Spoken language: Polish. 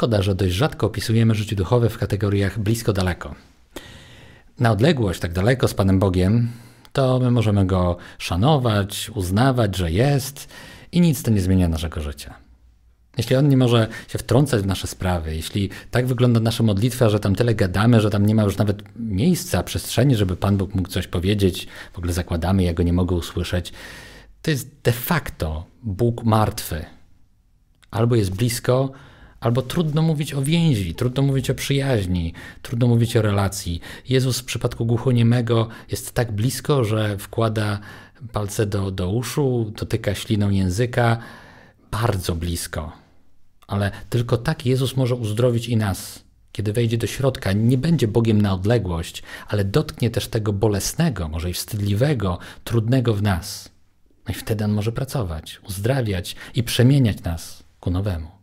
Szkoda, że dość rzadko opisujemy życie duchowe w kategoriach blisko-daleko. Na odległość, tak daleko z Panem Bogiem, to my możemy go szanować, uznawać, że jest i nic to nie zmienia naszego życia. Jeśli on nie może się wtrącać w nasze sprawy, jeśli tak wygląda nasza modlitwa, że tam tyle gadamy, że tam nie ma już nawet miejsca, przestrzeni, żeby Pan Bóg mógł coś powiedzieć, w ogóle zakładamy, ja go nie mogę usłyszeć, to jest de facto Bóg martwy. Albo jest blisko, Albo trudno mówić o więzi, trudno mówić o przyjaźni, trudno mówić o relacji. Jezus w przypadku głuchoniemego jest tak blisko, że wkłada palce do, do uszu, dotyka śliną języka, bardzo blisko. Ale tylko tak Jezus może uzdrowić i nas. Kiedy wejdzie do środka, nie będzie Bogiem na odległość, ale dotknie też tego bolesnego, może i wstydliwego, trudnego w nas. No i wtedy on może pracować, uzdrawiać i przemieniać nas ku nowemu.